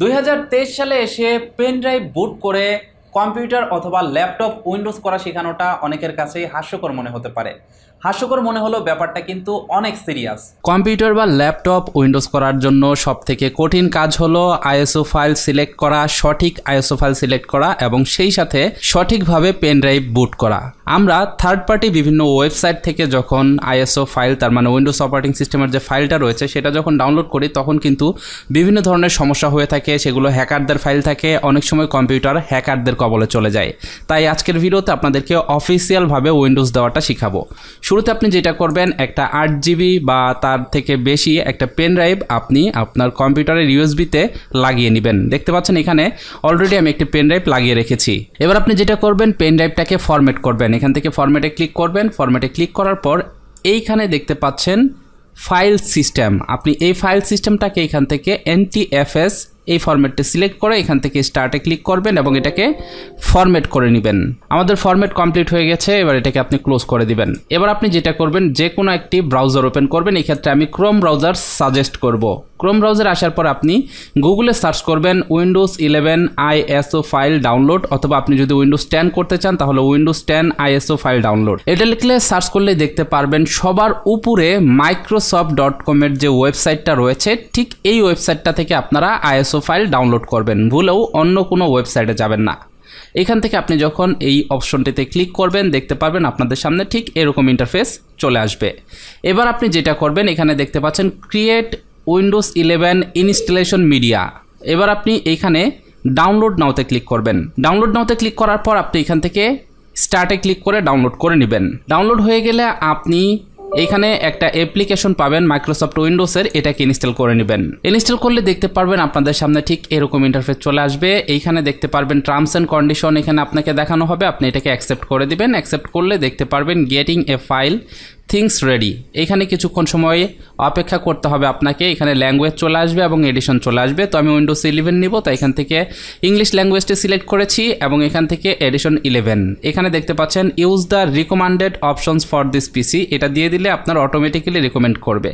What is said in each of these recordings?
দুই সালে এসে পেন ড্রাইভ বুট করে কম্পিউটার অথবা ল্যাপটপ উইন্ডোজ করা শেখানোটা অনেকের কাছে হাস্যকর মনে হতে পারে হাস্যকর মনে হলো ব্যাপারটা কিন্তু অনেক সিরিয়াস কম্পিউটার বা ল্যাপটপ উইন্ডোজ করার জন্য সব থেকে কঠিন কাজ হলো আইএসও ফাইল সিলেক্ট করা সঠিক আইএসও ফাইল সিলেক্ট করা এবং সেই সাথে সঠিকভাবে পেন ড্রাইভ বুট করা আমরা থার্ড পার্টি বিভিন্ন ওয়েবসাইট থেকে যখন আইএসও ফাইল তার মানে উইন্ডোজ অপারেটিং সিস্টেমের যে ফাইলটা রয়েছে সেটা যখন ডাউনলোড করি তখন কিন্তু বিভিন্ন ধরনের সমস্যা হয়ে থাকে সেগুলো হ্যাকারদের ফাইল থাকে অনেক সময় কম্পিউটার হ্যাকারদের কবলে চলে যায় তাই আজকের ভিডিওতে আপনাদেরকে অফিসিয়ালভাবে উইন্ডোজ দেওয়াটা শিখাবো শুরুতে আপনি যেটা করবেন একটা আট জিবি বা তার থেকে বেশি একটা পেন ড্রাইভ আপনি আপনার কম্পিউটারের ইউএসবিতে লাগিয়ে নেবেন দেখতে পাচ্ছেন এখানে অলরেডি আমি একটি পেন ড্রাইভ লাগিয়ে রেখেছি এবার আপনি যেটা করবেন পেন ড্রাইভটাকে ফরম্যাট করবেন এখান থেকে ফরম্যাটে ক্লিক করবেন ফরম্যাটে ক্লিক করার পর এইখানে দেখতে পাচ্ছেন ফাইল সিস্টেম আপনি এই ফাইল সিস্টেমটাকে এখান থেকে এনটিএফএস এই ফরম্যাটটি সিলেক্ট করে এখান থেকে স্টার্টে ক্লিক করবেন এবং এটাকে ফরম্যাট করে নেবেন আমাদের ফরম্যাট কমপ্লিট হয়ে গেছে এবার এটাকে আপনি ক্লোজ করে দিবেন এবার আপনি যেটা করবেন যে কোনো একটি ব্রাউজার ওপেন করবেন এক্ষেত্রে আমি ক্রোম ব্রাউজার সাজেস্ট করবো ক্রোম ব্রাউজার আসার পর আপনি গুগলে সার্চ করবেন Windows eleven ISO file download অথবা আপনি যদি উইন্ডোজ টেন করতে চান তাহলে Windows ten ISO file download এটা লিখলে সার্চ করলে দেখতে পারবেন সবার উপরে মাইক্রোসফট ডট কমের যে ওয়েবসাইটটা রয়েছে ঠিক এই ওয়েবসাইটটা থেকে আপনারা আইএসও ফাইল ডাউনলোড করবেন ভুলেও অন্য কোনো ওয়েবসাইটে যাবেন না এখান থেকে আপনি যখন এই অপশনটিতে ক্লিক করবেন দেখতে পাবেন আপনাদের সামনে ঠিক এরকম ইন্টারফেস চলে আসবে এবার আপনি যেটা করবেন এখানে দেখতে পাচ্ছেন create Windows eleven installation media এবার আপনি এইখানে ডাউনলোড নাওতে ক্লিক করবেন ডাউনলোড নাওতে ক্লিক করার পর আপনি এখান থেকে স্টার্টে ক্লিক করে ডাউনলোড করে নেবেন ডাউনলোড হয়ে গেলে আপনি এখানে একটা অ্যাপ্লিকেশন পাবেন মাইক্রোসফট উইন্ডোজের এটাকে ইনস্টল করে নেবেন ইনস্টল করলে দেখতে পারবেন আপনাদের সামনে ঠিক এরকম ইন্টারফেস চলে আসবে এইখানে দেখতে পারবেন টার্মস অ্যান্ড কন্ডিশন এখানে আপনাকে দেখানো হবে আপনি এটাকে অ্যাকসেপ্ট করে দিবেন অ্যাকসেপ্ট করলে দেখতে পারবেন getting a file things ready এখানে কিছুক্ষণ সময়ে অপেক্ষা করতে হবে আপনাকে এখানে ল্যাঙ্গুয়েজ চলে আসবে এবং এডিশন চলে আসবে তো আমি উইন্ডোজ ইলেভেন নিব তো এখান থেকে ইংলিশ ল্যাঙ্গুয়েজটি সিলেক্ট করেছি এবং এখান থেকে এডিশন ইলেভেন এখানে দেখতে পাচ্ছেন use the recommended options for this PC এটা দিয়ে দিলে আপনার অটোমেটিক্যালি রিকমেন্ড করবে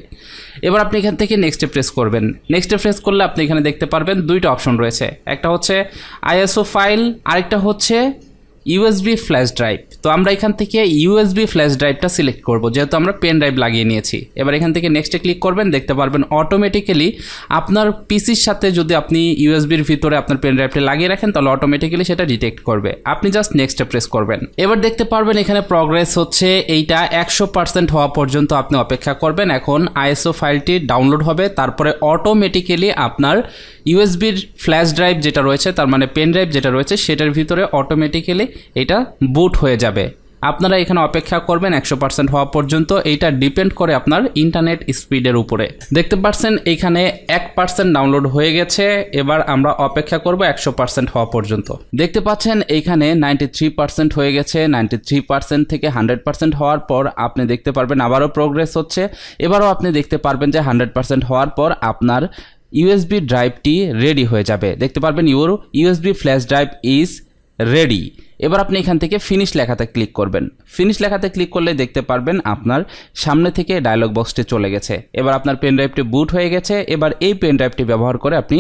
এবার আপনি এখান থেকে নেক্সটে প্রেস করবেন নেক্সটে প্রেস করলে আপনি এখানে দেখতে পারবেন দুইটা অপশন রয়েছে একটা হচ্ছে আইএসও ফাইল আরেকটা হচ্ছে ইউএসবি ফ্ল্যাশ ড্রাইভ তো আমরা এখান থেকে ইউএসবি ফ্ল্যাশ ড্রাইভটা সিলেক্ট করব যেহেতু আমরা পেন ড্রাইভ লাগিয়ে নিয়েছি এবার এখান থেকে নেক্সটে ক্লিক করবেন দেখতে পারবেন অটোমেটিক্যালি আপনার পিসির সাথে যদি আপনি ইউএসবির ভিতরে আপনার পেন ড্রাইভটি লাগিয়ে রাখেন তাহলে অটোমেটিক্যালি সেটা ডিটেক্ট করবে আপনি জাস্ট নেক্সটে প্রেস করবেন এবার দেখতে পারবেন এখানে প্রগ্রেস হচ্ছে এইটা একশো পার্সেন্ট হওয়া পর্যন্ত আপনি অপেক্ষা করবেন এখন আইএসও ফাইলটি ডাউনলোড হবে তারপরে অটোমেটিক্যালি আপনার ইউএসবির ফ্ল্যাশ ড্রাইভ যেটা রয়েছে তার মানে পেন ড্রাইভ যেটা রয়েছে সেটার ভিতরে অটোমেটিক্যালি এটা বুট হয়ে যাবে আপনারা এখানে অপেক্ষা করবেন একশো পার্সেন্ট হওয়া পর্যন্ত এইটা ডিপেন্ড করে আপনার ইন্টারনেট স্পিডের উপরে দেখতে পাচ্ছেন এইখানে এক পার্সেন্ট ডাউনলোড হয়ে গেছে এবার আমরা অপেক্ষা করব একশো পার্সেন্ট হওয়া পর্যন্ত দেখতে পাচ্ছেন এইখানে নাইনটি থ্রি পার্সেন্ট হয়ে গেছে নাইনটি থ্রি পার্সেন্ট থেকে হান্ড্রেড পার্সেন্ট হওয়ার পর আপনি দেখতে পারবেন আবারও প্রোগ্রেস হচ্ছে এবারও আপনি দেখতে পারবেন যে হান্ড্রেড পার্সেন্ট হওয়ার পর আপনার ইউএসবি ড্রাইভটি রেডি হয়ে যাবে দেখতে পারবেন your USB flash drive is ready এবার আপনি এখান থেকে ফিনিশ লেখাতে ক্লিক করবেন ফিনিশ লেখাতে ক্লিক করলে দেখতে পারবেন আপনার সামনে থেকে ডায়লগ বক্সটি চলে গেছে এবার আপনার পেন ড্রাইভটি বুট হয়ে গেছে এবার এই পেনড্রাইভটি ব্যবহার করে আপনি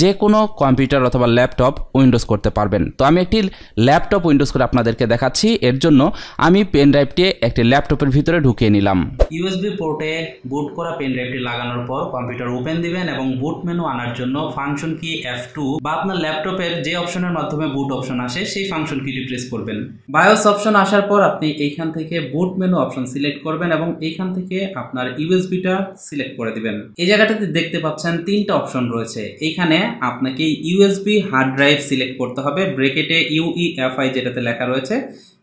যে কোনো কম্পিউটার অথবা ল্যাপটপ উইন্ডোজ করতে পারবেন তো আমি একটি ল্যাপটপ উইন্ডোজ করে আপনাদেরকে দেখাচ্ছি এর জন্য আমি পেন ড্রাইভটি একটি ল্যাপটপের ভিতরে ঢুকিয়ে নিলাম ইউএসবি পোর্টে বুট করা ড্রাইভটি লাগানোর পর কম্পিউটার ওপেন দিবেন এবং বুট মেনু আনার জন্য ফাংশন কি এফ বা আপনার ল্যাপটপের যে অপশনের মাধ্যমে বুট অপশন আসে সেই ফাংশন কি রিপ্লেস করবেন বায়োস অপশন আসার পর আপনি এইখান থেকে বুট মেনু অপশন সিলেক্ট করবেন এবং এইখান থেকে আপনার ইউএসবিটা সিলেক্ট করে দিবেন এই জায়গাটাতে দেখতে পাচ্ছেন তিনটা অপশন রয়েছে এইখানে আপনাকে ইউএসবি হার্ড ড্রাইভ সিলেক্ট করতে হবে ব্রেকেটে ইউইএফআই e যেটাতে লেখা রয়েছে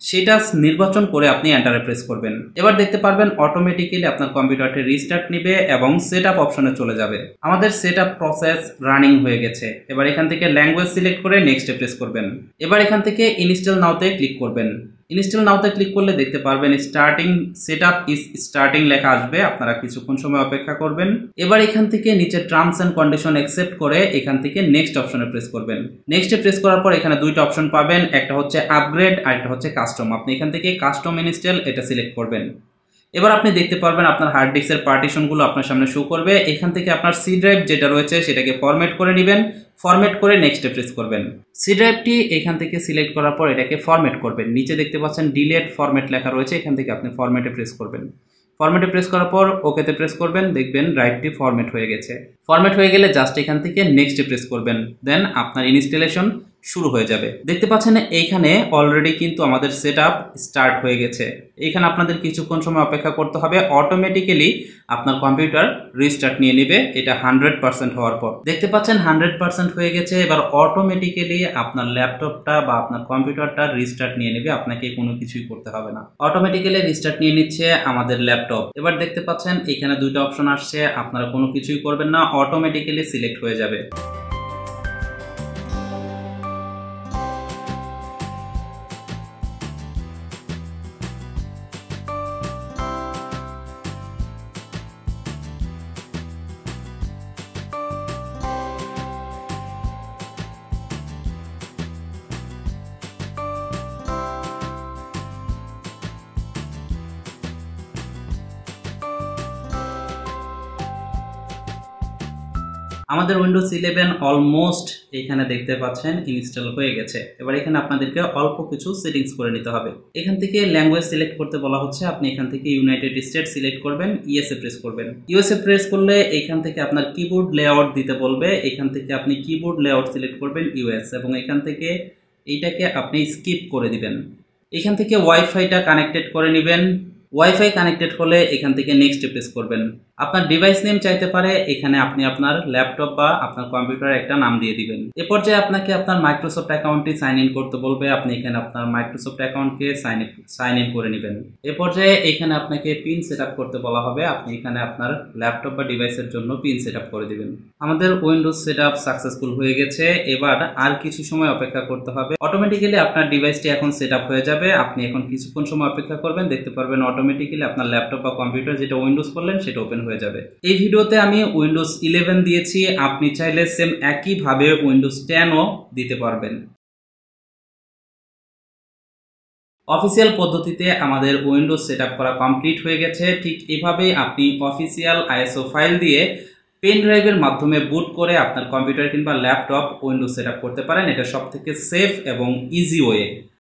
সেটা নির্বাচন করে আপনি এন্টারে প্রেস করবেন এবার দেখতে পারবেন অটোমেটিক্যালি আপনার কম্পিউটারটি রিস্টার্ট নেবে এবং সেট আপ অপশনে চলে যাবে আমাদের সেট আপ প্রসেস রানিং হয়ে গেছে এবার এখান থেকে ল্যাঙ্গুয়েজ সিলেক্ট করে নেক্সটে প্রেস করবেন এবার এখান থেকে ইনি ইনস্টল নাওতে ক্লিক করবেন ইনস্টল নাওতে ক্লিক করলে দেখতে পারবেন starting set up is starting লেখা আসবে আপনারা কিছুক্ষণ সময় অপেক্ষা করবেন এবার এখান থেকে নিচে টার্মস অ্যান্ড কন্ডিশন অ্যাকসেপ্ট করে এখান থেকে নেক্সট অপশনে প্রেস করবেন নেক্সটে প্রেস করার পর এখানে দুইটা অপশন পাবেন একটা হচ্ছে আপগ্রেড আর একটা হচ্ছে কাস্টম আপনি এখান থেকে কাস্টম ইনস্টল এটা সিলেক্ট করবেন এবার আপনি দেখতে পারবেন আপনার হার্ড ডিস্কের পার্টিশনগুলো আপনার সামনে শো করবে এখান থেকে আপনার সি ড্রাইভ যেটা রয়েছে সেটাকে ফরম্যাট করে নেবেন ফরম্যাট করে নেক্সটে প্রেস করবেন সি ড্রাইভটি এখান থেকে সিলেক্ট করার পর এটাকে ফরম্যাট করবেন নিচে দেখতে পাচ্ছেন ডিলেট ফরম্যাট লেখা রয়েছে এখান থেকে আপনি ফরম্যাটে প্রেস করবেন ফরম্যাটে প্রেস করার পর ওকেতে প্রেস করবেন দেখবেন ড্রাইভটি ফরম্যাট হয়ে গেছে ফরম্যাট হয়ে গেলে জাস্ট এখান থেকে নেক্সটে প্রেস করবেন দেন আপনার ইনস্টলেশন শুরু হয়ে যাবে দেখতে পাচ্ছেন এইখানে অলরেডি কিন্তু আমাদের সেট স্টার্ট হয়ে গেছে এখানে আপনাদের কিছুক্ষণ সময় অপেক্ষা করতে হবে অটোমেটিক্যালি আপনার কম্পিউটার রিস্টার্ট নিয়ে নেবে এটা হান্ড্রেড পার্সেন্ট হওয়ার পর দেখতে পাচ্ছেন হান্ড্রেড পার্সেন্ট হয়ে গেছে এবার অটোমেটিক্যালি আপনার ল্যাপটপটা বা আপনার কম্পিউটারটা রিস্টার্ট নিয়ে নেবে আপনাকে কোনো কিছুই করতে হবে না অটোমেটিক্যালি রিস্টার্ট নিয়ে নিচ্ছে আমাদের ল্যাপটপ এবার দেখতে পাচ্ছেন এখানে দুইটা অপশন আসছে আপনারা কোনো কিছুই করবেন না অটোমেটিক্যালি সিলেক্ট হয়ে যাবে আমাদের উইন্ডোজ ইলেভেন অলমোস্ট এখানে দেখতে পাচ্ছেন ইনস্টল হয়ে গেছে এবার এখানে আপনাদেরকে অল্প কিছু সেটিংস করে নিতে হবে এখান থেকে ল্যাঙ্গুয়েজ সিলেক্ট করতে বলা হচ্ছে আপনি এখান থেকে ইউনাইটেড স্টেট সিলেক্ট করবেন ইএসএ প্রেস করবেন ইউএসএ প্রেস করলে এখান থেকে আপনার কিবোর্ড লেআউট দিতে বলবে এখান থেকে আপনি কিবোর্ড লেআউট সিলেক্ট করবেন ইউএস এবং এখান থেকে এইটাকে আপনি স্কিপ করে দিবেন এখান থেকে ওয়াইফাইটা কানেক্টেড করে নেবেন ওয়াইফাই কানেক্টেড হলে এখান থেকে নেক্সট প্রেস করবেন আপনার ডিভাইস নেম চাইতে পারে এখানে আপনি আপনার ল্যাপটপ বা আপনার কম্পিউটার একটা নাম দিয়ে দিবেন এ পর্যায়ে আপনাকে আপনার মাইক্রোসফট অ্যাকাউন্টটি সাইন ইন করতে বলবে আপনি এখানে আপনার মাইক্রোসফট অ্যাকাউন্টকে সাইন সাইন ইন করে নেবেন এ পর্যায়ে এখানে আপনাকে পিন সেট করতে বলা হবে আপনি এখানে আপনার ল্যাপটপ বা ডিভাইসের জন্য পিন সেট করে দিবেন আমাদের উইন্ডোজ সেট সাকসেসফুল হয়ে গেছে এবার আর কিছু সময় অপেক্ষা করতে হবে অটোমেটিক্যালি আপনার ডিভাইসটি এখন সেট হয়ে যাবে আপনি এখন কিছুক্ষণ সময় অপেক্ষা করবেন দেখতে পারবেন অটো অটোমেটিক্যালি আপনার ল্যাপটপ বা কম্পিউটার যেটা উইন্ডোজ করলেন সেটা ওপেন হয়ে যাবে এই ভিডিওতে আমি উইন্ডোজ ইলেভেন দিয়েছি আপনি চাইলে সেম একইভাবে উইন্ডোজ টেনও দিতে পারবেন অফিসিয়াল পদ্ধতিতে আমাদের উইন্ডোজ সেট করা কমপ্লিট হয়ে গেছে ঠিক এভাবেই আপনি অফিসিয়াল আইএসও ফাইল দিয়ে পেন ড্রাইভের মাধ্যমে বুট করে আপনার কম্পিউটার কিংবা ল্যাপটপ উইন্ডোজ সেট করতে পারেন এটা সবথেকে সেফ এবং ইজি ওয়ে